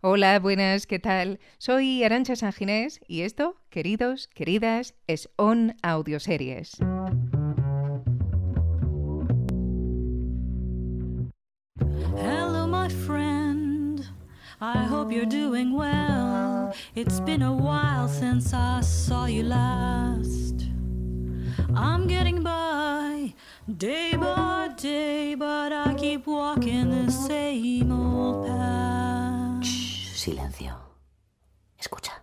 Hola, buenas, ¿qué tal? Soy Arancha Sanginés y esto, queridos, queridas, es On Audioseries. Hello, my friend. I hope you're doing well. It's been a while since I saw you last. I'm getting by day by day, but I keep walking the same old path. Silencio. Escucha.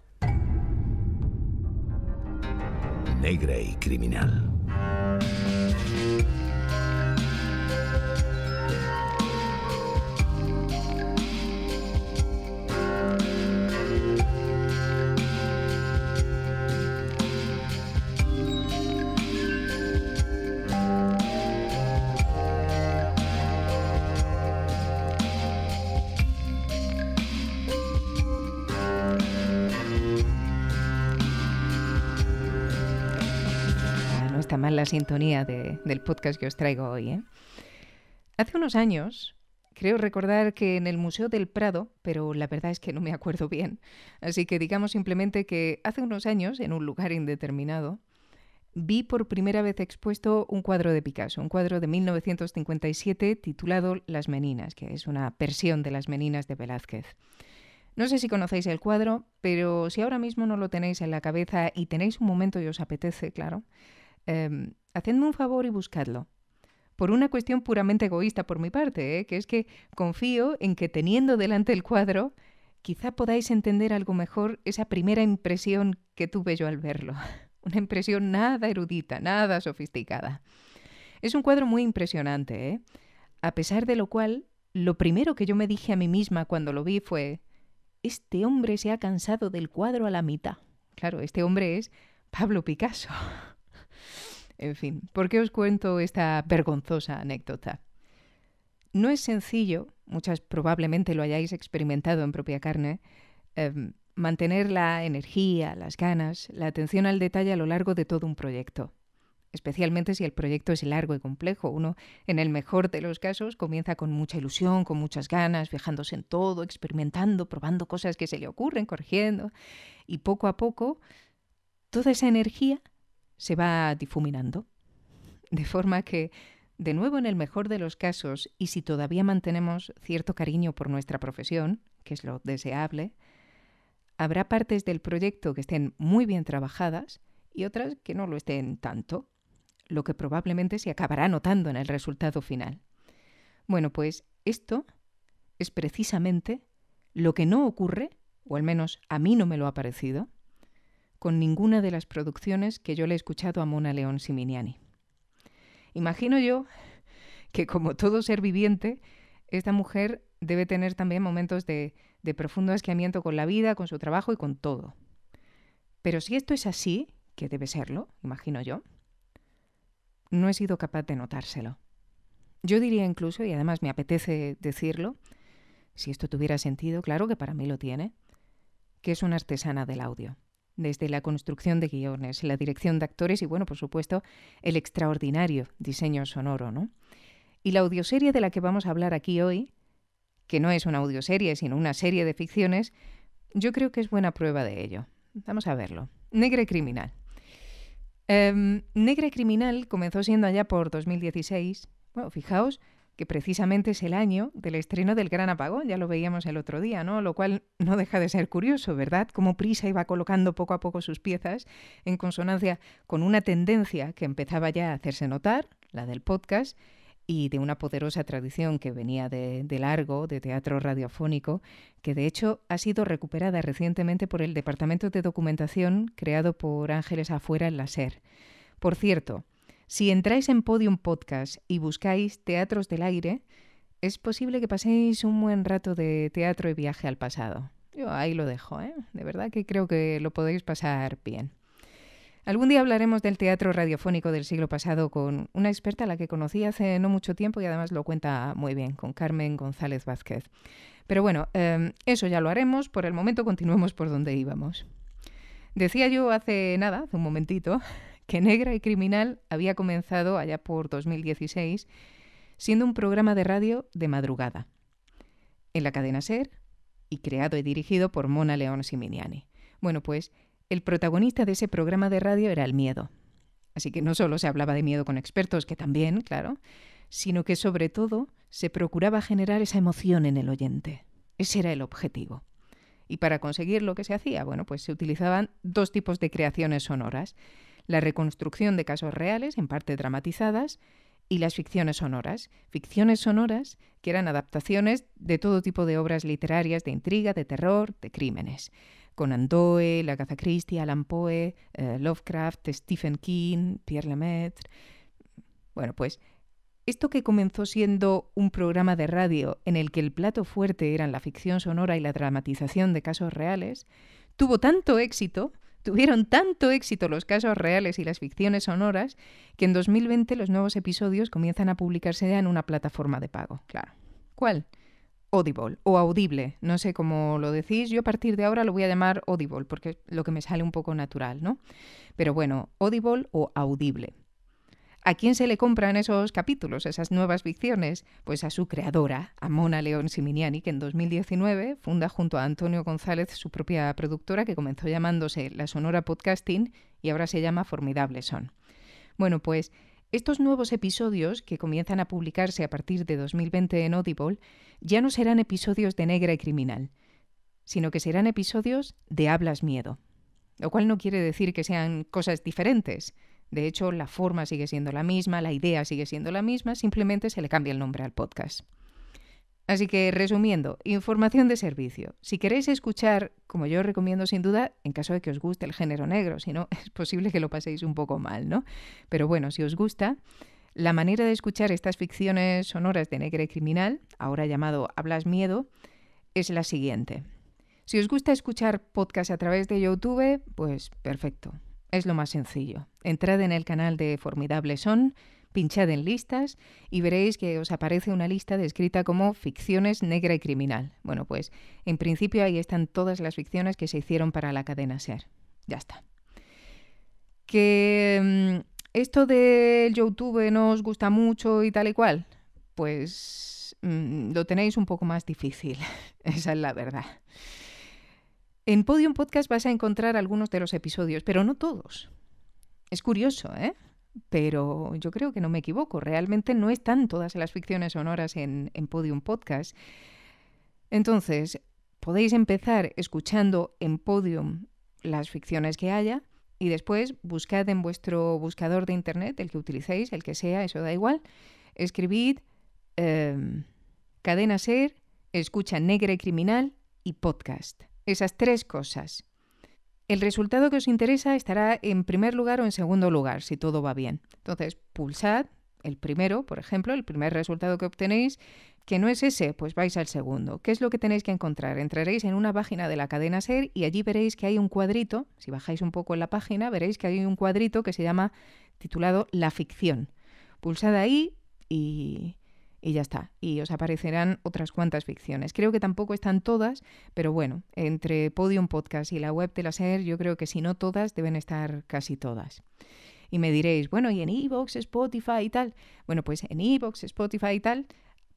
Negra y criminal. la sintonía del podcast que os traigo hoy. ¿eh? Hace unos años, creo recordar que en el Museo del Prado, pero la verdad es que no me acuerdo bien, así que digamos simplemente que hace unos años, en un lugar indeterminado, vi por primera vez expuesto un cuadro de Picasso, un cuadro de 1957 titulado Las Meninas, que es una versión de Las Meninas de Velázquez. No sé si conocéis el cuadro, pero si ahora mismo no lo tenéis en la cabeza y tenéis un momento y os apetece, claro, Em, hacedme un favor y buscadlo. Por una cuestión puramente egoísta por mi parte, ¿eh? que es que confío en que teniendo delante el cuadro, quizá podáis entender algo mejor esa primera impresión que tuve yo al verlo. Una impresión nada erudita, nada sofisticada. Es un cuadro muy impresionante, ¿eh? A pesar de lo cual, lo primero que yo me dije a mí misma cuando lo vi fue, este hombre se ha cansado del cuadro a la mitad. Claro, este hombre es Pablo Picasso. En fin, ¿por qué os cuento esta vergonzosa anécdota? No es sencillo, muchas probablemente lo hayáis experimentado en propia carne, em, mantener la energía, las ganas, la atención al detalle a lo largo de todo un proyecto. Especialmente si el proyecto es largo y complejo. Uno, en el mejor de los casos, comienza con mucha ilusión, con muchas ganas, viajándose en todo, experimentando, probando cosas que se le ocurren, corrigiendo. Y poco a poco, toda esa energía se va difuminando. De forma que, de nuevo en el mejor de los casos, y si todavía mantenemos cierto cariño por nuestra profesión, que es lo deseable, habrá partes del proyecto que estén muy bien trabajadas y otras que no lo estén tanto, lo que probablemente se acabará notando en el resultado final. Bueno, pues esto es precisamente lo que no ocurre, o al menos a mí no me lo ha parecido, con ninguna de las producciones que yo le he escuchado a Mona León Siminiani. Imagino yo que como todo ser viviente, esta mujer debe tener también momentos de, profundo asqueamiento con la vida, con su trabajo y con todo. Pero si esto es así, que debe serlo, imagino yo, no he sido capaz de notárselo. Yo diría incluso, y además me apetece decirlo, si esto tuviera sentido, claro que para mí lo tiene, que es una artesana del audio desde la construcción de guiones, la dirección de actores y, bueno, por supuesto, el extraordinario diseño sonoro, ¿no? Y la audioserie de la que vamos a hablar aquí hoy, que no es una audioserie, sino una serie de ficciones, yo creo que es buena prueba de ello. Vamos a verlo. Negre Criminal. Em, Negre Criminal comenzó siendo allá por 2016. Bueno, fijaos, que precisamente es el año del estreno del Gran Apagón, ya lo veíamos el otro día, ¿no? Lo cual no deja de ser curioso, ¿verdad? Cómo Prisa iba colocando poco a poco sus piezas en consonancia con una tendencia que empezaba ya a hacerse notar, la del podcast, y de una poderosa tradición que venía de, largo, de teatro radiofónico, que de hecho ha sido recuperada recientemente por el Departamento de Documentación creado por Ángeles Afuera en la SER. Por cierto, si entráis en Podium Podcast y buscáis Teatros del Aire, es posible que paséis un buen rato de teatro y viaje al pasado. Yo ahí lo dejo, ¿eh? De verdad que creo que lo podéis pasar bien. Algún día hablaremos del teatro radiofónico del siglo pasado con una experta a la que conocí hace no mucho tiempo y además lo cuenta muy bien, con Carmen González Vázquez. Pero bueno, em, eso ya lo haremos. Por el momento continuemos por donde íbamos. Decía yo hace nada, hace un momentito, que Negra y Criminal había comenzado allá por 2016 siendo un programa de radio de madrugada en la cadena Ser y creado y dirigido por Mona León Siminiani. Bueno, pues el protagonista de ese programa de radio era el miedo. Así que no solo se hablaba de miedo con expertos, que también, claro, sino que sobre todo se procuraba generar esa emoción en el oyente. Ese era el objetivo. Y para conseguir lo que se hacía, bueno, pues se utilizaban dos tipos de creaciones sonoras la reconstrucción de casos reales, en parte dramatizadas, y las ficciones sonoras. Ficciones sonoras que eran adaptaciones de todo tipo de obras literarias de intriga, de terror, de crímenes. Con La la Christie, Alan Poe, eh, Lovecraft, Stephen King, Pierre Lemaitre. Bueno, pues esto que comenzó siendo un programa de radio en el que el plato fuerte eran la ficción sonora y la dramatización de casos reales, tuvo tanto éxito Tuvieron tanto éxito los casos reales y las ficciones sonoras que en 2020 los nuevos episodios comienzan a publicarse ya en una plataforma de pago, claro. ¿Cuál? Audible o Audible, no sé cómo lo decís, yo a partir de ahora lo voy a llamar Audible porque es lo que me sale un poco natural, ¿no? Pero bueno, Audible o Audible. ¿A quién se le compran esos capítulos, esas nuevas ficciones? Pues a su creadora, a Mona León Siminiani, que en 2019 funda junto a Antonio González su propia productora que comenzó llamándose La Sonora Podcasting y ahora se llama Formidable Son. Bueno, pues estos nuevos episodios, que comienzan a publicarse a partir de 2020 en Audible, ya no serán episodios de negra y criminal, sino que serán episodios de hablas miedo. Lo cual no quiere decir que sean cosas diferentes, de hecho, la forma sigue siendo la misma, la idea sigue siendo la misma, simplemente se le cambia el nombre al podcast. Así que, resumiendo, información de servicio. Si queréis escuchar, como yo os recomiendo sin duda, en caso de que os guste el género negro, si no, es posible que lo paséis un poco mal, ¿no? Pero bueno, si os gusta, la manera de escuchar estas ficciones sonoras de negre criminal, ahora llamado Hablas Miedo, es la siguiente. Si os gusta escuchar podcasts a través de YouTube, pues perfecto. Es lo más sencillo. Entrad en el canal de Formidable Son, pinchad en listas y veréis que os aparece una lista descrita como ficciones negra y criminal. Bueno, pues en principio ahí están todas las ficciones que se hicieron para la cadena SER. Ya está. Que mm, esto del YouTube no os gusta mucho y tal y cual, pues mm, lo tenéis un poco más difícil, esa es la verdad. En Podium Podcast vas a encontrar algunos de los episodios, pero no todos. Es curioso, ¿eh? Pero yo creo que no me equivoco. Realmente no están todas las ficciones sonoras en, Podium Podcast. Entonces, podéis empezar escuchando en Podium las ficciones que haya y después buscad en vuestro buscador de internet, el que utilicéis, el que sea, eso da igual, escribid em, cadena ser, escucha negra criminal y podcast esas tres cosas. El resultado que os interesa estará en primer lugar o en segundo lugar, si todo va bien. Entonces, pulsad el primero, por ejemplo, el primer resultado que obtenéis, que no es ese, pues vais al segundo. ¿Qué es lo que tenéis que encontrar? Entraréis en una página de la cadena SER y allí veréis que hay un cuadrito, si bajáis un poco en la página, veréis que hay un cuadrito que se llama titulado La ficción. Pulsad ahí y y ya está. Y os aparecerán otras cuantas ficciones. Creo que tampoco están todas, pero bueno, entre Podium Podcast y la web de la SER, yo creo que si no todas, deben estar casi todas. Y me diréis, bueno, ¿y en Evox, Spotify y tal? Bueno, pues en Evox, Spotify y tal,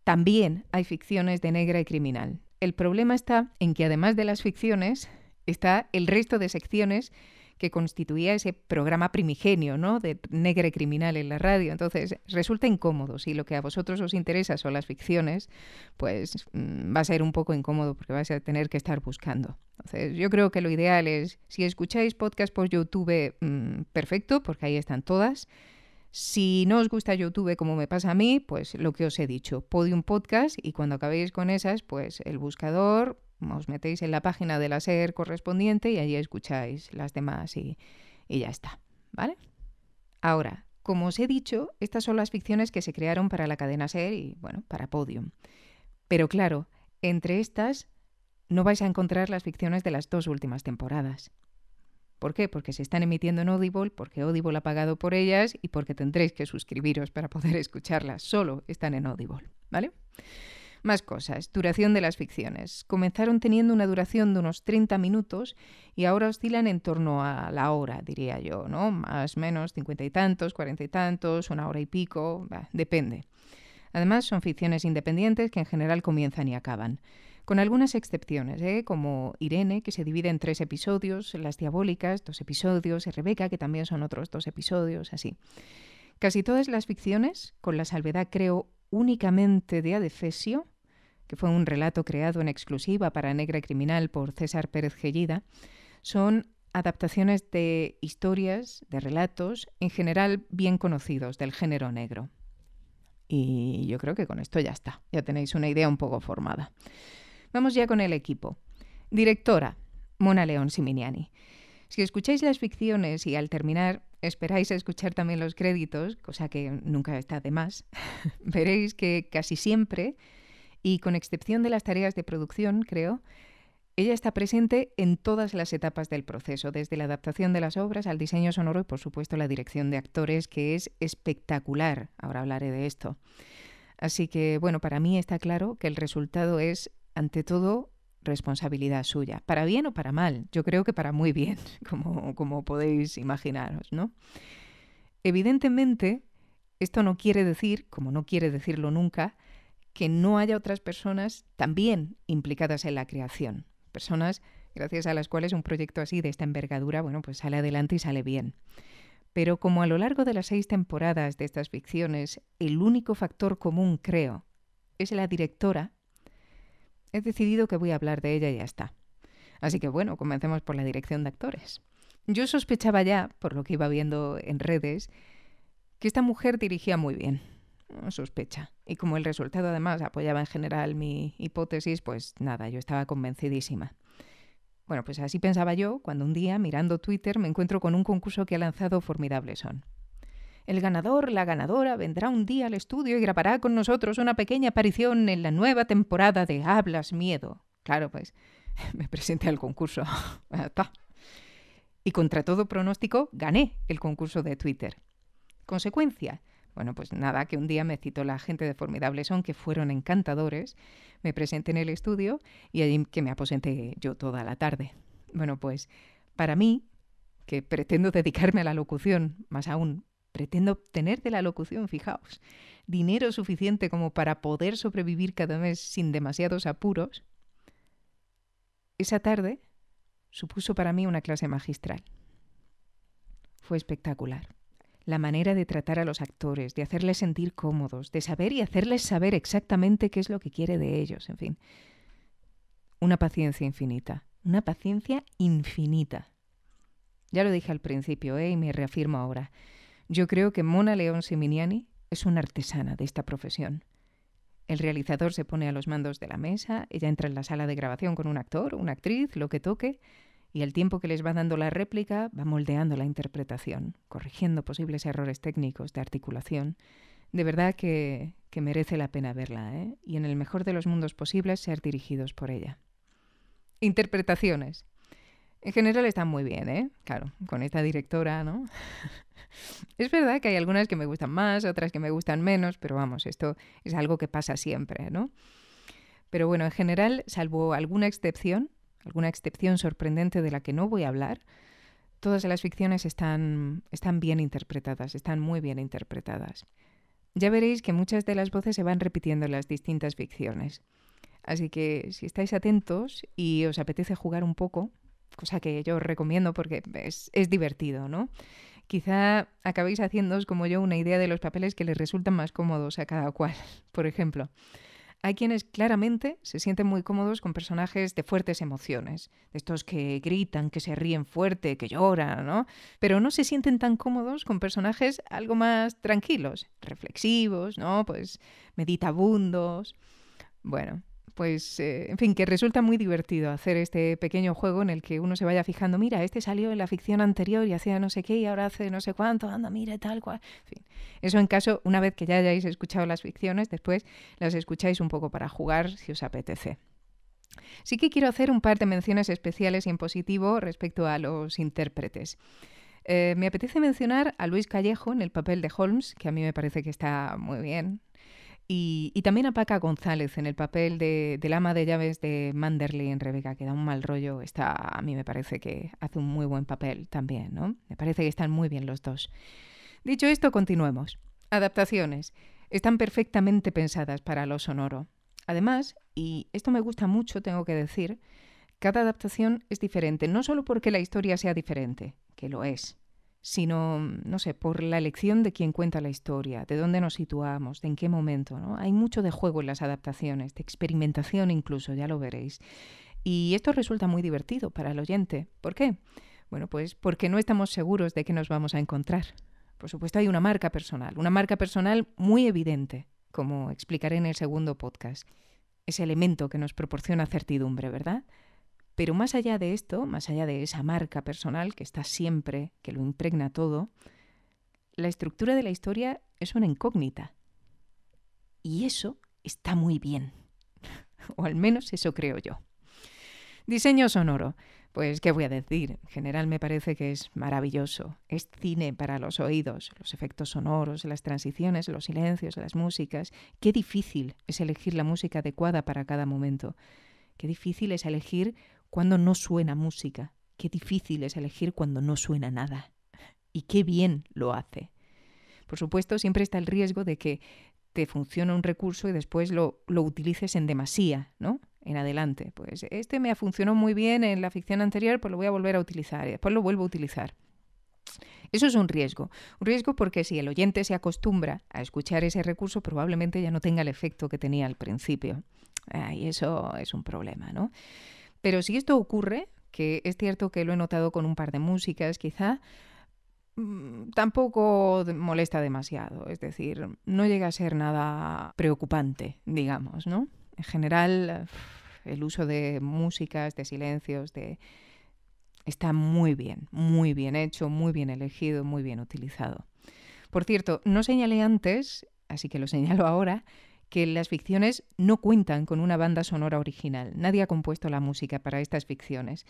también hay ficciones de negra y criminal. El problema está en que además de las ficciones, está el resto de secciones que constituía ese programa primigenio, ¿no? De negre criminal en la radio. Entonces, resulta incómodo. Si lo que a vosotros os interesa son las ficciones, pues mm, va a ser un poco incómodo porque vais a tener que estar buscando. Entonces, yo creo que lo ideal es, si escucháis podcast por YouTube, mm, perfecto, porque ahí están todas. Si no os gusta YouTube como me pasa a mí, pues lo que os he dicho, un Podcast y cuando acabéis con esas, pues el buscador, os metéis en la página de la SER correspondiente y allí escucháis las demás y, ya está, ¿vale? Ahora, como os he dicho, estas son las ficciones que se crearon para la cadena SER y, bueno, para Podium. Pero claro, entre estas no vais a encontrar las ficciones de las dos últimas temporadas. ¿Por qué? Porque se están emitiendo en Audible, porque Audible ha pagado por ellas y porque tendréis que suscribiros para poder escucharlas. Solo están en Audible, ¿vale? Más cosas. Duración de las ficciones. Comenzaron teniendo una duración de unos 30 minutos y ahora oscilan en torno a la hora, diría yo, ¿no? Más o menos cincuenta y tantos, cuarenta y tantos, una hora y pico, depende. Además, son ficciones independientes que en general comienzan y acaban. Con algunas excepciones, ¿eh? como Irene, que se divide en tres episodios, Las Diabólicas, dos episodios, y Rebeca, que también son otros dos episodios, así. Casi todas las ficciones, con la salvedad creo únicamente de Adecesio, que fue un relato creado en exclusiva para Negra Criminal por César Pérez Gellida, son adaptaciones de historias, de relatos, en general bien conocidos del género negro. Y yo creo que con esto ya está, ya tenéis una idea un poco formada. Vamos ya con el equipo. Directora, Mona León Siminiani. Si escucháis las ficciones y al terminar esperáis escuchar también los créditos, cosa que nunca está de más, veréis que casi siempre, y con excepción de las tareas de producción, creo, ella está presente en todas las etapas del proceso, desde la adaptación de las obras al diseño sonoro y, por supuesto, la dirección de actores, que es espectacular. Ahora hablaré de esto. Así que, bueno, para mí está claro que el resultado es, ante todo, responsabilidad suya, para bien o para mal. Yo creo que para muy bien, como, como podéis imaginaros, ¿no? Evidentemente, esto no quiere decir, como no quiere decirlo nunca, que no haya otras personas también implicadas en la creación. Personas gracias a las cuales un proyecto así de esta envergadura, bueno, pues sale adelante y sale bien. Pero como a lo largo de las seis temporadas de estas ficciones, el único factor común, creo, es la directora He decidido que voy a hablar de ella y ya está. Así que bueno, comencemos por la dirección de actores. Yo sospechaba ya, por lo que iba viendo en redes, que esta mujer dirigía muy bien. Sospecha. Y como el resultado además apoyaba en general mi hipótesis, pues nada, yo estaba convencidísima. Bueno, pues así pensaba yo cuando un día, mirando Twitter, me encuentro con un concurso que ha lanzado Formidable Son. El ganador, la ganadora, vendrá un día al estudio y grabará con nosotros una pequeña aparición en la nueva temporada de Hablas Miedo. Claro, pues me presenté al concurso. y contra todo pronóstico, gané el concurso de Twitter. Consecuencia, bueno, pues nada, que un día me citó la gente de Formidable Son, que fueron encantadores, me presenté en el estudio y allí que me aposenté yo toda la tarde. Bueno, pues para mí, que pretendo dedicarme a la locución, más aún pretendo obtener de la locución, fijaos, dinero suficiente como para poder sobrevivir cada mes sin demasiados apuros, esa tarde supuso para mí una clase magistral. Fue espectacular. La manera de tratar a los actores, de hacerles sentir cómodos, de saber y hacerles saber exactamente qué es lo que quiere de ellos, en fin. Una paciencia infinita, una paciencia infinita. Ya lo dije al principio ¿eh? y me reafirmo ahora. Yo creo que Mona León Siminiani es una artesana de esta profesión. El realizador se pone a los mandos de la mesa, ella entra en la sala de grabación con un actor, una actriz, lo que toque, y el tiempo que les va dando la réplica va moldeando la interpretación, corrigiendo posibles errores técnicos de articulación. De verdad que, que merece la pena verla, ¿eh? y en el mejor de los mundos posibles ser dirigidos por ella. Interpretaciones. En general están muy bien, ¿eh? Claro, con esta directora, ¿no? es verdad que hay algunas que me gustan más, otras que me gustan menos, pero vamos, esto es algo que pasa siempre, ¿no? Pero bueno, en general, salvo alguna excepción, alguna excepción sorprendente de la que no voy a hablar, todas las ficciones están, están bien interpretadas, están muy bien interpretadas. Ya veréis que muchas de las voces se van repitiendo en las distintas ficciones. Así que si estáis atentos y os apetece jugar un poco, cosa que yo os recomiendo porque es, es divertido, ¿no? Quizá acabéis haciéndoos como yo una idea de los papeles que les resultan más cómodos a cada cual, por ejemplo. Hay quienes claramente se sienten muy cómodos con personajes de fuertes emociones, de estos que gritan, que se ríen fuerte, que lloran, ¿no? Pero no se sienten tan cómodos con personajes algo más tranquilos, reflexivos, ¿no? Pues meditabundos. Bueno, pues, eh, en fin, que resulta muy divertido hacer este pequeño juego en el que uno se vaya fijando, mira, este salió en la ficción anterior y hacía no sé qué y ahora hace no sé cuánto, anda, mira, tal cual. eso en caso, una vez que ya hayáis escuchado las ficciones, después las escucháis un poco para jugar si os apetece. Sí que quiero hacer un par de menciones especiales y en positivo respecto a los intérpretes. Eh, me apetece mencionar a Luis Callejo en el papel de Holmes, que a mí me parece que está muy bien, y, también a Paca González en el papel de, del ama de llaves de Manderley en Rebeca, que da un mal rollo. Está, a mí me parece que hace un muy buen papel también, ¿no? Me parece que están muy bien los dos. Dicho esto, continuemos. Adaptaciones. Están perfectamente pensadas para lo sonoro. Además, y esto me gusta mucho, tengo que decir, cada adaptación es diferente, no solo porque la historia sea diferente, que lo es, sino, mm, no sé, por la elección de quién cuenta la historia, de dónde nos situamos, de en qué momento. ¿no? Hay mucho de juego en las adaptaciones, de experimentación incluso, ya lo veréis. Y esto resulta muy divertido para el oyente. ¿Por qué? Bueno, pues porque no estamos seguros de qué nos vamos a encontrar. Por supuesto, hay una marca personal, una marca personal muy evidente, como explicaré en el segundo podcast. Ese elemento que nos proporciona certidumbre, ¿verdad? Pero más allá de esto, más allá de esa marca personal que está siempre, que lo impregna todo, la estructura de la historia es una incógnita. Y eso está muy bien. o al menos eso creo yo. Diseño sonoro. Pues, ¿qué voy a decir? En general me parece que es maravilloso. Es cine para los oídos, los efectos sonoros, las transiciones, los silencios, las músicas. Qué difícil es elegir la música adecuada para cada momento. Qué difícil es elegir cuando no suena música. Qué difícil es elegir cuando no suena nada. Y qué bien lo hace. Por supuesto, siempre está el riesgo de que te funcione un recurso y después lo, utilices en demasía, ¿no? En adelante. Pues este me funcionó muy bien en la ficción anterior, pues lo voy a volver a utilizar y después lo vuelvo a utilizar. Eso es un riesgo. Un riesgo porque si el oyente se acostumbra a escuchar ese recurso, probablemente ya no tenga el efecto que tenía al principio. y eso es un problema, ¿no? Pero si esto ocurre, que es cierto que lo he notado con un par de músicas quizá, mm, tampoco molesta demasiado, es decir, no llega a ser nada preocupante, digamos, ¿no? En general, el uso de músicas, de silencios, de... está muy bien, muy bien hecho, muy bien elegido, muy bien utilizado. Por cierto, no señalé antes, así que lo señalo ahora, que las ficciones no cuentan con una banda sonora original. Nadie ha compuesto la música para estas ficciones.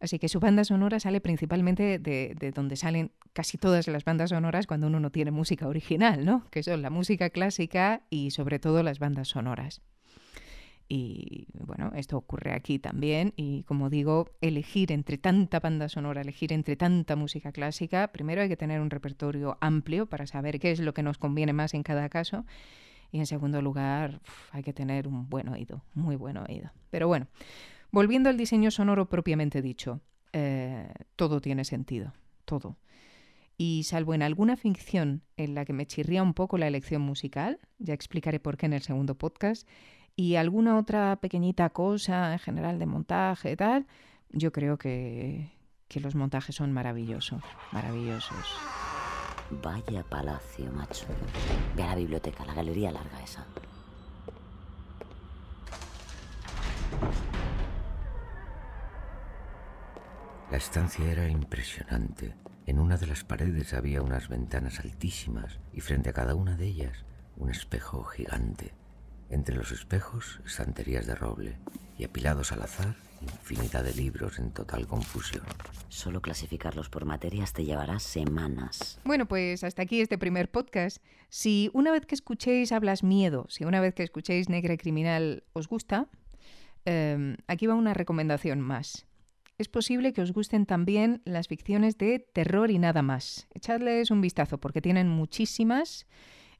Así que su banda sonora sale principalmente de, de, donde salen casi todas las bandas sonoras cuando uno no tiene música original, ¿no? Que son la música clásica y sobre todo las bandas sonoras. Y bueno, esto ocurre aquí también. Y como digo, elegir entre tanta banda sonora, elegir entre tanta música clásica, primero hay que tener un repertorio amplio para saber qué es lo que nos conviene más en cada caso. Y en segundo lugar, hay que tener un buen oído, muy buen oído. Pero bueno, volviendo al diseño sonoro propiamente dicho, eh, todo tiene sentido, todo. Y salvo en alguna ficción en la que me chirría un poco la elección musical, ya explicaré por qué en el segundo podcast, y alguna otra pequeñita cosa en general de montaje y tal, yo creo que, que los montajes son maravillosos, maravillosos. Vaya palacio, macho. Ve a la biblioteca, la galería larga esa. La estancia era impresionante. En una de las paredes había unas ventanas altísimas y frente a cada una de ellas un espejo gigante. Entre los espejos, estanterías de roble y apilados al azar, infinita de libros en total confusión. Solo clasificarlos por materias te llevará semanas. Bueno, pues hasta aquí este primer podcast. Si una vez que escuchéis Hablas Miedo, si una vez que escuchéis Negra Criminal os gusta, em, aquí va una recomendación más. Es posible que os gusten también las ficciones de terror y nada más. Echadles un vistazo porque tienen muchísimas.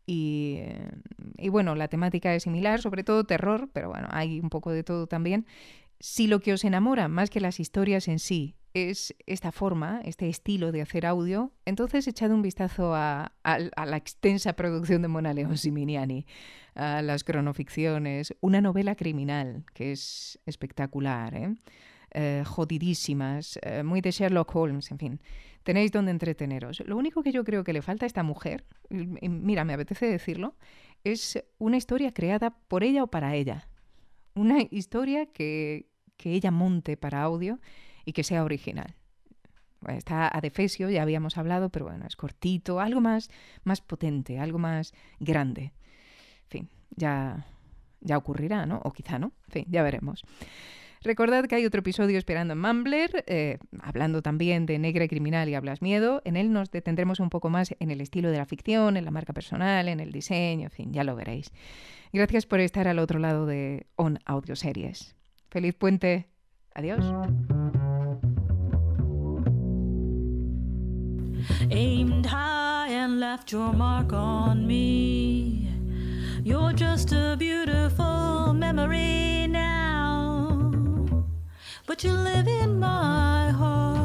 Y, em, y, bueno, la temática es similar, sobre todo terror, pero bueno, hay un poco de todo también. Si lo que os enamora más que las historias en sí es esta forma, este estilo de hacer audio, entonces echad un vistazo a, la extensa producción de Mona León Miniani, a las cronoficciones, una novela criminal que es espectacular, ¿eh? eh jodidísimas, eh, muy de Sherlock Holmes, en fin. Tenéis donde entreteneros. Lo único que yo creo que le falta a esta mujer, mira, me apetece decirlo, es una historia creada por ella o para ella una historia que, que ella monte para audio y que sea original. Está a defesio, ya habíamos hablado, pero bueno, es cortito, algo más, más potente, algo más grande. En fin, ya, ya ocurrirá, ¿no? O quizá no, en fin, ya veremos. Recordad que hay otro episodio esperando en Mumbler, eh, hablando también de Negra Criminal y Hablas Miedo. En él nos detendremos un poco más en el estilo de la ficción, en la marca personal, en el diseño, en fin, ya lo veréis. Gracias por estar al otro lado de On Audio Series. Feliz puente. Adiós. but you live in my heart.